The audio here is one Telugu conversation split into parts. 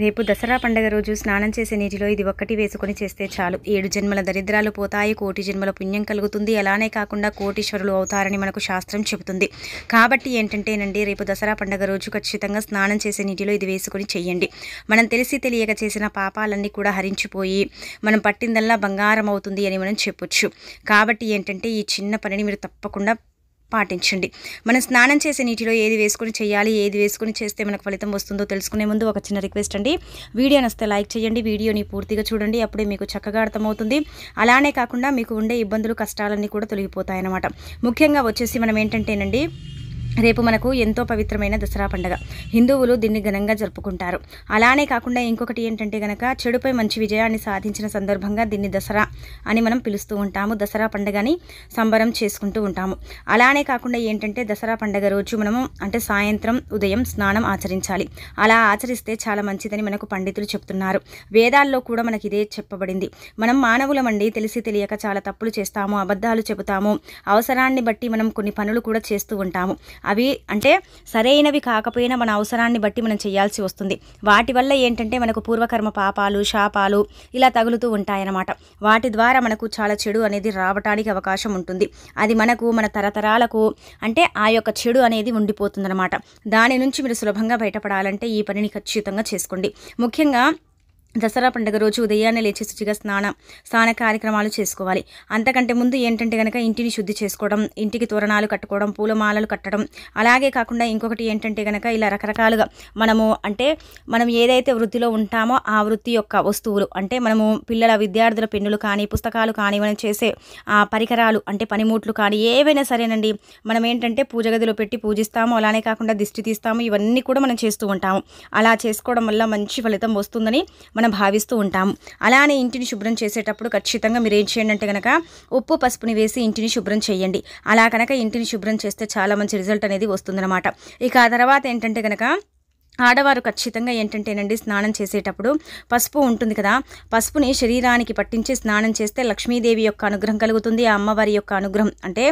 రేపు దసరా పండగ రోజు స్నానం చేసే నీటిలో ఇది ఒక్కటి వేసుకొని చేస్తే చాలు ఏడు జన్మల దరిద్రాలు పోతాయి కోటి జన్మల పుణ్యం కలుగుతుంది అలానే కాకుండా కోటీశ్వరులు అవుతారని మనకు శాస్త్రం చెబుతుంది కాబట్టి ఏంటంటేనండి రేపు దసరా పండగ రోజు ఖచ్చితంగా స్నానం చేసే నీటిలో ఇది వేసుకొని చెయ్యండి మనం తెలిసి తెలియక చేసిన పాపాలన్నీ కూడా హరించిపోయి మనం పట్టిందల్లా బంగారం అవుతుంది అని మనం చెప్పొచ్చు కాబట్టి ఏంటంటే ఈ చిన్న పనిని మీరు తప్పకుండా పాటించండి మనం స్నానం చేసే నీటిలో ఏది వేసుకొని చేయాలి ఏది వేసుకొని చేస్తే మనకు ఫలితం వస్తుందో తెలుసుకునే ముందు ఒక చిన్న రిక్వెస్ట్ అండి వీడియో నస్తే లైక్ చేయండి వీడియోని పూర్తిగా చూడండి అప్పుడే మీకు చక్కగా అర్థమవుతుంది అలానే కాకుండా మీకు ఉండే ఇబ్బందులు కష్టాలన్నీ కూడా తొలగిపోతాయన్నమాట ముఖ్యంగా వచ్చేసి మనం ఏంటంటేనండి రేపు మనకు ఎంతో పవిత్రమైన దసరా పండగ హిందువులు దీన్ని ఘనంగా జరుపుకుంటారు అలానే కాకుండా ఇంకొకటి ఏంటంటే గనక చెడుపై మంచి విజయాన్ని సాధించిన సందర్భంగా దీన్ని దసరా అని మనం పిలుస్తూ ఉంటాము దసరా పండుగని సంబరం చేసుకుంటూ ఉంటాము అలానే కాకుండా ఏంటంటే దసరా పండగ రోజు మనము అంటే సాయంత్రం ఉదయం స్నానం ఆచరించాలి అలా ఆచరిస్తే చాలా మంచిదని మనకు పండితులు చెప్తున్నారు వేదాల్లో కూడా మనకి ఇదే చెప్పబడింది మనం మానవులమండి తెలిసి తెలియక చాలా తప్పులు చేస్తాము అబద్ధాలు చెబుతాము అవసరాన్ని బట్టి మనం కొన్ని పనులు కూడా చేస్తూ ఉంటాము అవి అంటే సరైనవి కాకపోయినా మన అవసరాన్ని బట్టి మనం చేయాల్సి వస్తుంది వాటి వల్ల ఏంటంటే మనకు పూర్వకర్మ పాపాలు శాపాలు ఇలా తగులుతూ ఉంటాయన్నమాట వాటి ద్వారా మనకు చాలా చెడు అనేది రావటానికి అవకాశం ఉంటుంది అది మనకు మన తరతరాలకు అంటే ఆ యొక్క చెడు అనేది ఉండిపోతుందన్నమాట దాని నుంచి మీరు సులభంగా బయటపడాలంటే ఈ పనిని ఖచ్చితంగా చేసుకోండి ముఖ్యంగా దసరా పండుగ రోజు ఉదయాన్నే లేచి శుచిగా స్నానం స్నాన కార్యక్రమాలు చేసుకోవాలి అంతకంటే ముందు ఏంటంటే కనుక ఇంటిని శుద్ధి చేసుకోవడం ఇంటికి తోరణాలు కట్టుకోవడం పూలమాలలు కట్టడం అలాగే కాకుండా ఇంకొకటి ఏంటంటే కనుక ఇలా రకరకాలుగా మనము అంటే మనం ఏదైతే వృత్తిలో ఉంటామో ఆ వృత్తి యొక్క వస్తువులు అంటే మనము పిల్లల విద్యార్థుల పెన్నులు కానీ పుస్తకాలు కానీ మనం చేసే పరికరాలు అంటే పనిముట్లు కానీ ఏవైనా సరేనండి మనం ఏంటంటే పూజ గదిలో పెట్టి పూజిస్తాము అలానే కాకుండా దిష్టి తీస్తాము ఇవన్నీ కూడా మనం చేస్తూ ఉంటాము అలా చేసుకోవడం వల్ల మంచి ఫలితం వస్తుందని మనం భావిస్తూ ఉంటాము అలానే ఇంటిని శుభ్రం చేసేటప్పుడు ఖచ్చితంగా మీరు ఏం చేయండి అంటే కనుక ఉప్పు పసుపుని వేసి ఇంటిని శుభ్రం చేయండి అలా కనుక ఇంటిని శుభ్రం చేస్తే చాలా మంచి రిజల్ట్ అనేది వస్తుందన్నమాట ఇక ఆ తర్వాత ఏంటంటే కనుక ఆడవారు ఖచ్చితంగా ఏంటంటేనండి స్నానం చేసేటప్పుడు పసుపు ఉంటుంది కదా పసుపుని శరీరానికి పట్టించి స్నానం చేస్తే లక్ష్మీదేవి యొక్క అనుగ్రహం కలుగుతుంది ఆ అమ్మవారి యొక్క అనుగ్రహం అంటే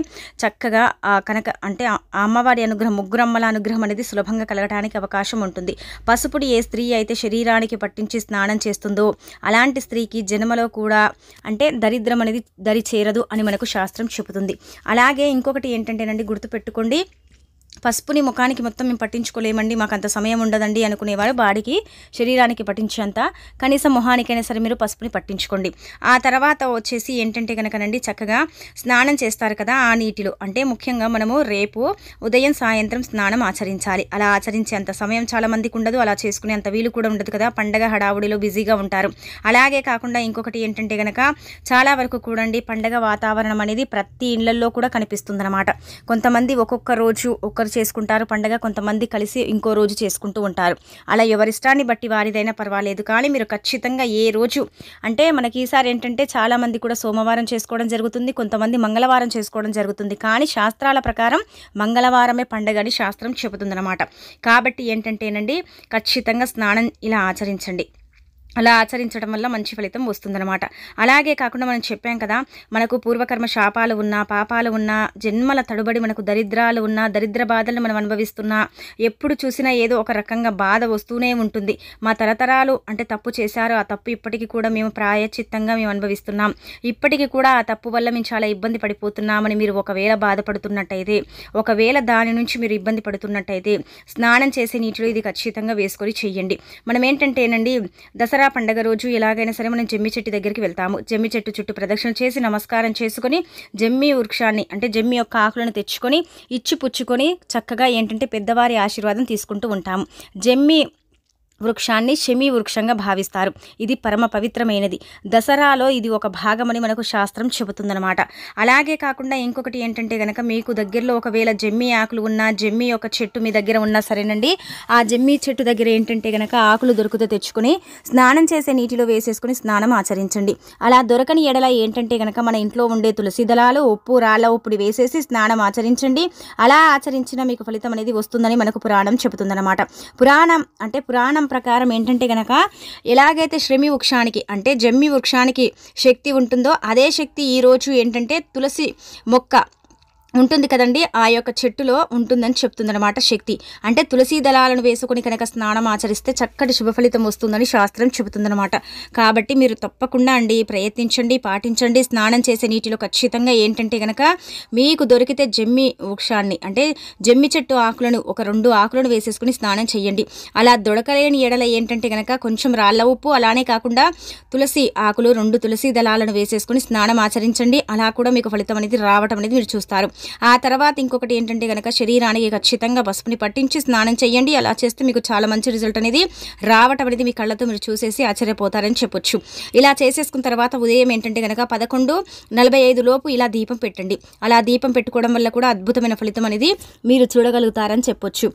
చక్కగా ఆ కనక అంటే ఆ అమ్మవారి అనుగ్రహం ముగ్గురమ్మల అనుగ్రహం అనేది సులభంగా కలగడానికి అవకాశం ఉంటుంది పసుపుని ఏ స్త్రీ అయితే శరీరానికి పట్టించి స్నానం చేస్తుందో అలాంటి స్త్రీకి జన్మలో కూడా అంటే దరిద్రం అనేది దరి చేరదు అని మనకు శాస్త్రం చెబుతుంది అలాగే ఇంకొకటి ఏంటంటేనండి గుర్తుపెట్టుకోండి పసుపుని ముఖానికి మొత్తం మేము పట్టించుకోలేమండి మాకు అంత సమయం ఉండదండి అనుకునేవారు బాడీకి శరీరానికి పట్టించేంత కనీసం మొహానికైనా సరే మీరు పసుపుని పట్టించుకోండి ఆ తర్వాత వచ్చేసి ఏంటంటే కనుకనండి చక్కగా స్నానం చేస్తారు కదా ఆ నీటిలో అంటే ముఖ్యంగా మనము రేపు ఉదయం సాయంత్రం స్నానం ఆచరించాలి అలా ఆచరించేంత సమయం చాలా మందికి ఉండదు అలా చేసుకునేంత వీలు కూడా ఉండదు కదా పండగ హడావుడిలో బిజీగా ఉంటారు అలాగే కాకుండా ఇంకొకటి ఏంటంటే కనుక చాలా వరకు కూడండి పండగ వాతావరణం అనేది ప్రతి ఇళ్లలో కూడా అనమాట కొంతమంది ఒక్కొక్క రోజు ఒక్క ఒకరు చేసుకుంటారు పండగ కొంతమంది కలిసి ఇంకో రోజు చేసుకుంటూ ఉంటారు అలా ఎవరిష్టాన్ని బట్టి వారిదైనా పర్వాలేదు కానీ మీరు ఖచ్చితంగా ఏ రోజు అంటే మనకి ఈసారి ఏంటంటే చాలామంది కూడా సోమవారం చేసుకోవడం జరుగుతుంది కొంతమంది మంగళవారం చేసుకోవడం జరుగుతుంది కానీ శాస్త్రాల ప్రకారం మంగళవారమే పండగ అని శాస్త్రం చెబుతుందన్నమాట కాబట్టి ఏంటంటేనండి ఖచ్చితంగా స్నానం ఇలా ఆచరించండి అలా ఆచరించడం వల్ల మంచి ఫలితం వస్తుందన్నమాట అలాగే కాకుండా మనం చెప్పాం కదా మనకు పూర్వకర్మ శాపాలు ఉన్నా పాపాలు ఉన్నా జన్మల తడుబడి మనకు దరిద్రాలు ఉన్నా దరిద్ర బాధలను మనం అనుభవిస్తున్నా ఎప్పుడు చూసినా ఏదో ఒక రకంగా బాధ వస్తూనే ఉంటుంది మా తరతరాలు అంటే తప్పు చేశారు ఆ తప్పు ఇప్పటికీ కూడా మేము ప్రాయచిత్తంగా మేము అనుభవిస్తున్నాం ఇప్పటికీ కూడా ఆ తప్పు వల్ల మేము చాలా ఇబ్బంది పడిపోతున్నామని మీరు ఒకవేళ బాధపడుతున్నట్టయితే ఒకవేళ దాని నుంచి మీరు ఇబ్బంది పడుతున్నట్టయితే స్నానం చేసే నీటిలో ఇది ఖచ్చితంగా వేసుకొని చెయ్యండి మనం ఏంటంటేనండి దసరా దసరా పండగ రోజు ఎలాగైనా సరే మనం జమ్మి చెట్టు దగ్గరికి వెళ్తాము జమ్మి చెట్టు చుట్టూ ప్రదక్షిణ చేసి నమస్కారం చేసుకుని జమ్మి వృక్షాన్ని అంటే జమ్మి యొక్క ఆకులను తెచ్చుకొని ఇచ్చి పుచ్చుకొని చక్కగా ఏంటంటే పెద్దవారి ఆశీర్వాదం తీసుకుంటూ ఉంటాము జమ్మి వృక్షాన్ని శమీ వృక్షంగా భావిస్తారు ఇది పరమ పవిత్రమైనది దసరాలో ఇది ఒక భాగమని మనకు శాస్త్రం చెబుతుందనమాట అలాగే కాకుండా ఇంకొకటి ఏంటంటే గనక మీకు దగ్గరలో ఒకవేళ జమ్మి ఆకులు ఉన్నా జమ్మి ఒక చెట్టు మీ దగ్గర ఉన్నా సరేనండి ఆ జమ్మి చెట్టు దగ్గర ఏంటంటే గనక ఆకులు దొరికితే తెచ్చుకొని స్నానం చేసే నీటిలో వేసేసుకుని స్నానం ఆచరించండి అలా దొరకని ఎడల ఏంటంటే గనక మన ఇంట్లో ఉండే తులసి దళాలు ఉప్పు రాళ్ళ ఉప్పుడి వేసేసి స్నానం ఆచరించండి అలా ఆచరించిన మీకు ఫలితం అనేది వస్తుందని మనకు పురాణం చెబుతుందన్నమాట పురాణం అంటే పురాణం ప్రకారం ఏంటంటే గనక ఎలాగైతే శ్రమి వృక్షానికి అంటే జమ్మి వృక్షానికి శక్తి ఉంటుందో అదే శక్తి ఈరోజు ఏంటంటే తులసి మొక్క ఉంటుంది కదండి ఆ యొక్క చెట్టులో ఉంటుందని చెప్తుందనమాట శక్తి అంటే తులసి దళాలను వేసుకుని కనుక స్నానం ఆచరిస్తే చక్కటి శుభ ఫలితం వస్తుందని శాస్త్రం చెబుతుందనమాట కాబట్టి మీరు తప్పకుండా అండి ప్రయత్నించండి పాటించండి స్నానం చేసే నీటిలో ఖచ్చితంగా ఏంటంటే కనుక మీకు దొరికితే జమ్మి వృక్షాన్ని అంటే జమ్మి చెట్టు ఆకులను ఒక రెండు ఆకులను వేసేసుకుని స్నానం చేయండి అలా దొడకలేని ఎడల ఏంటంటే కనుక కొంచెం రాళ్ళ ఉప్పు అలానే కాకుండా తులసి ఆకులు రెండు తులసి దళాలను వేసేసుకుని స్నానం ఆచరించండి అలా కూడా మీకు ఫలితం అనేది రావటం అనేది మీరు చూస్తారు ఆ తర్వాత ఇంకొకటి ఏంటంటే కనుక శరీరానికి ఖచ్చితంగా పసుపుని పట్టించి స్నానం చేయండి అలా చేస్తే మీకు చాలా మంచి రిజల్ట్ అనేది రావటం అనేది మీ కళ్ళతో మీరు చూసేసి ఆశ్చర్యపోతారని చెప్పొచ్చు ఇలా చేసేసుకున్న తర్వాత ఉదయం ఏంటంటే కనుక పదకొండు నలభై ఐదు లోపు ఇలా దీపం పెట్టండి అలా దీపం పెట్టుకోవడం వల్ల కూడా అద్భుతమైన ఫలితం అనేది మీరు చూడగలుగుతారని చెప్పొచ్చు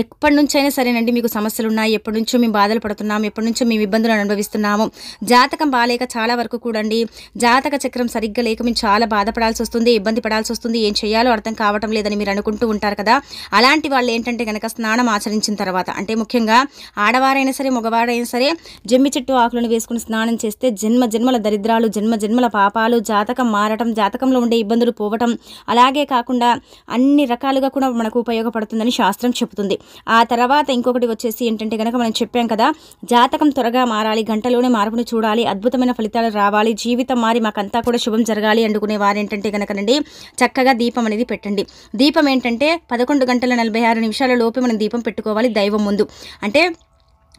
ఎప్పటి నుంచైనా సరేనండి మీకు సమస్యలు ఉన్నాయి ఎప్పటి నుంచో మేము బాధలు పడుతున్నాము ఎప్పటి నుంచో మేము ఇబ్బందులు అనుభవిస్తున్నాము జాతకం బాగాలేక చాలా వరకు కూడండి జాతక చక్రం సరిగ్గా లేక మేము చాలా బాధపడాల్సి వస్తుంది ఇబ్బంది పడాల్సి వస్తుంది ఏం చేయాలో అర్థం కావటం లేదని మీరు అనుకుంటూ ఉంటారు కదా అలాంటి వాళ్ళు ఏంటంటే కనుక స్నానం ఆచరించిన తర్వాత అంటే ముఖ్యంగా ఆడవారైనా సరే మగవారైనా సరే జమ్మి చెట్టు ఆకులను వేసుకుని స్నానం చేస్తే జన్మ జన్మల దరిద్రాలు జన్మ జన్మల పాపాలు జాతకం మారటం జాతకంలో ఉండే ఇబ్బందులు పోవటం అలాగే కాకుండా అన్ని రకాలుగా కూడా మనకు ఉపయోగపడుతుందని శాస్త్రం చెబుతుంది ఆ తర్వాత ఇంకొకటి వచ్చేసి ఏంటంటే కనుక మనం చెప్పాం కదా జాతకం త్వరగా మారాలి గంటలోనే మార్పును చూడాలి అద్భుతమైన ఫలితాలు రావాలి జీవితం మారి మాకంతా కూడా శుభం జరగాలి అనుకునే వారు ఏంటంటే కనుకనండి చక్కగా దీపం అనేది పెట్టండి దీపం ఏంటంటే పదకొండు గంటల నలభై ఆరు నిమిషాల లోపే మనం దీపం పెట్టుకోవాలి దైవం ముందు అంటే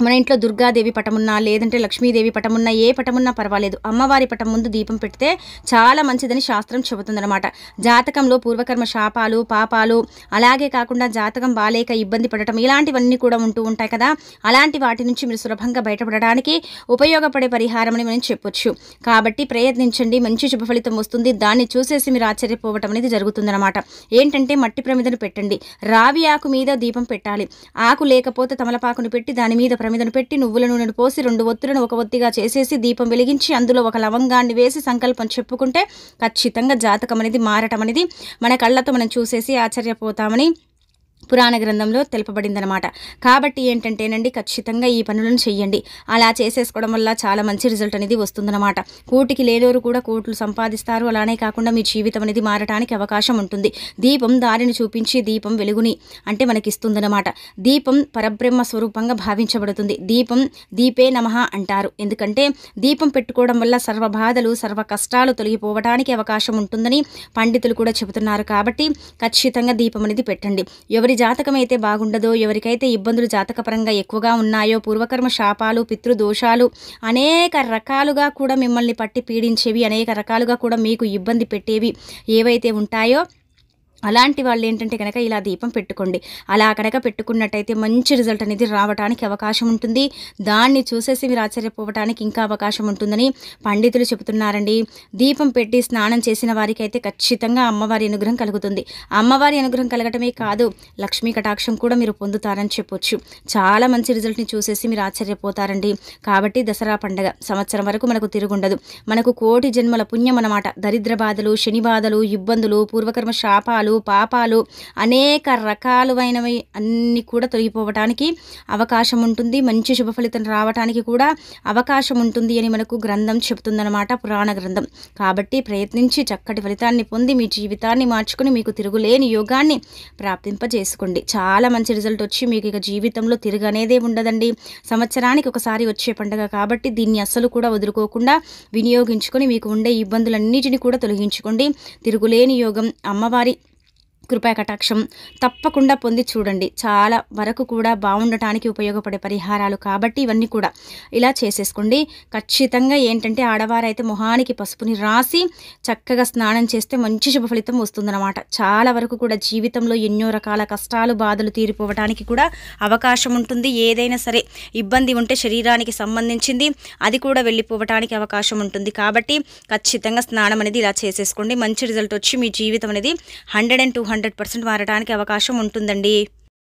మన ఇంట్లో దుర్గాదేవి పటమున్నా లేదంటే లక్ష్మీదేవి పటమున్నా ఏ పటమున్నా పర్వాలేదు అమ్మవారి పటం ముందు దీపం పెడితే చాలా మంచిదని శాస్త్రం చెబుతుందన్నమాట జాతకంలో పూర్వకర్మ శాపాలు పాపాలు అలాగే కాకుండా జాతకం బాలేక ఇబ్బంది పడటం ఇలాంటివన్నీ కూడా ఉంటూ ఉంటాయి కదా అలాంటి వాటి నుంచి మీరు సులభంగా బయటపడడానికి ఉపయోగపడే పరిహారం అని మనం చెప్పొచ్చు కాబట్టి ప్రయత్నించండి మంచి శుభ ఫలితం వస్తుంది దాన్ని చూసేసి మీరు ఆశ్చర్యపోవటం అనేది జరుగుతుందన్నమాట ఏంటంటే మట్టి ప్రమిదను పెట్టండి రావి ఆకు మీద దీపం పెట్టాలి ఆకు లేకపోతే తమలపాకును పెట్టి దాని మీద మీదను పెట్టి నువ్వుల నూనెను పోసి రెండు ఒత్తులను ఒక ఒత్తిగా చేసేసి దీపం వెలిగించి అందులో ఒక లవంగాన్ని వేసి సంకల్పం చెప్పుకుంటే ఖచ్చితంగా జాతకం అనేది మారటం అనేది మన కళ్ళతో మనం చూసేసి ఆశ్చర్యపోతామని పురాణ గ్రంథంలో తెలుపబడిందనమాట కాబట్టి ఏంటంటేనండి ఖచ్చితంగా ఈ పనులను చెయ్యండి అలా చేసేసుకోవడం వల్ల చాలా మంచి రిజల్ట్ అనేది వస్తుందన్నమాట కోటికి లేనోరు కూడా కోట్లు సంపాదిస్తారు అలానే కాకుండా మీ జీవితం అనేది మారటానికి అవకాశం ఉంటుంది దీపం దారిని చూపించి దీపం వెలుగుని అంటే మనకి ఇస్తుందన్నమాట దీపం పరబ్రహ్మ స్వరూపంగా భావించబడుతుంది దీపం దీపే నమః అంటారు ఎందుకంటే దీపం పెట్టుకోవడం వల్ల సర్వ బాధలు సర్వ కష్టాలు తొలగిపోవడానికి అవకాశం ఉంటుందని పండితులు కూడా చెబుతున్నారు కాబట్టి ఖచ్చితంగా దీపం అనేది పెట్టండి ఎవరి ఎవరి జాతకం అయితే బాగుండదో ఎవరికైతే ఇబ్బందులు జాతకపరంగా ఎక్కువగా ఉన్నాయో పూర్వకర్మ శాపాలు పితృదోషాలు అనేక రకాలుగా కూడా మిమ్మల్ని పట్టి పీడించేవి అనేక రకాలుగా కూడా మీకు ఇబ్బంది పెట్టేవి ఏవైతే ఉంటాయో అలాంటి వాళ్ళు ఏంటంటే కనుక ఇలా దీపం పెట్టుకోండి అలా కనుక పెట్టుకున్నట్టయితే మంచి రిజల్ట్ అనేది రావడానికి అవకాశం ఉంటుంది దాన్ని చూసేసి మీరు ఆశ్చర్యపోవడానికి ఇంకా అవకాశం ఉంటుందని పండితులు చెబుతున్నారండి దీపం పెట్టి స్నానం చేసిన వారికి అయితే ఖచ్చితంగా అమ్మవారి అనుగ్రహం కలుగుతుంది అమ్మవారి అనుగ్రహం కలగటమే కాదు లక్ష్మీ కటాక్షం కూడా మీరు పొందుతారని చెప్పొచ్చు చాలా మంచి రిజల్ట్ని చూసేసి మీరు ఆశ్చర్యపోతారండి కాబట్టి దసరా పండగ సంవత్సరం వరకు మనకు తిరుగుండదు మనకు కోటి జన్మల పుణ్యం అన్నమాట దరిద్ర బాధలు శని బాధలు ఇబ్బందులు పూర్వకర్మ శాపాలు దోషాలు పాపాలు అనేక రకాలైనవి అన్నీ కూడా తొలగిపోవటానికి అవకాశం ఉంటుంది మంచి శుభ ఫలితం రావటానికి కూడా అవకాశం ఉంటుంది అని మనకు గ్రంథం చెబుతుందన్నమాట పురాణ గ్రంథం కాబట్టి ప్రయత్నించి చక్కటి ఫలితాన్ని పొంది మీ జీవితాన్ని మార్చుకుని మీకు తిరుగులేని యోగాన్ని ప్రాప్తింపజేసుకోండి చాలా మంచి రిజల్ట్ వచ్చి మీకు ఇక జీవితంలో తిరగనేదే ఉండదండి సంవత్సరానికి ఒకసారి వచ్చే పండుగ కాబట్టి దీన్ని అస్సలు కూడా వదులుకోకుండా వినియోగించుకొని మీకు ఉండే ఇబ్బందులన్నిటిని కూడా తొలగించుకోండి తిరుగులేని యోగం అమ్మవారి కటాక్షం తప్పకుండా పొంది చూడండి చాలా వరకు కూడా బాగుండటానికి ఉపయోగపడే పరిహారాలు కాబట్టి ఇవన్నీ కూడా ఇలా చేసేసుకోండి ఖచ్చితంగా ఏంటంటే ఆడవారైతే మొహానికి పసుపుని రాసి చక్కగా స్నానం చేస్తే మంచి శుభ ఫలితం వస్తుందన్నమాట చాలా వరకు కూడా జీవితంలో ఎన్నో రకాల కష్టాలు బాధలు తీరిపోవడానికి కూడా అవకాశం ఉంటుంది ఏదైనా సరే ఇబ్బంది ఉంటే శరీరానికి సంబంధించింది అది కూడా వెళ్ళిపోవటానికి అవకాశం ఉంటుంది కాబట్టి ఖచ్చితంగా స్నానం అనేది ఇలా చేసేసుకోండి మంచి రిజల్ట్ వచ్చి మీ జీవితం అనేది hundred and two hundred hundred percent మారడానికి అవకాశం ఉంటుందండి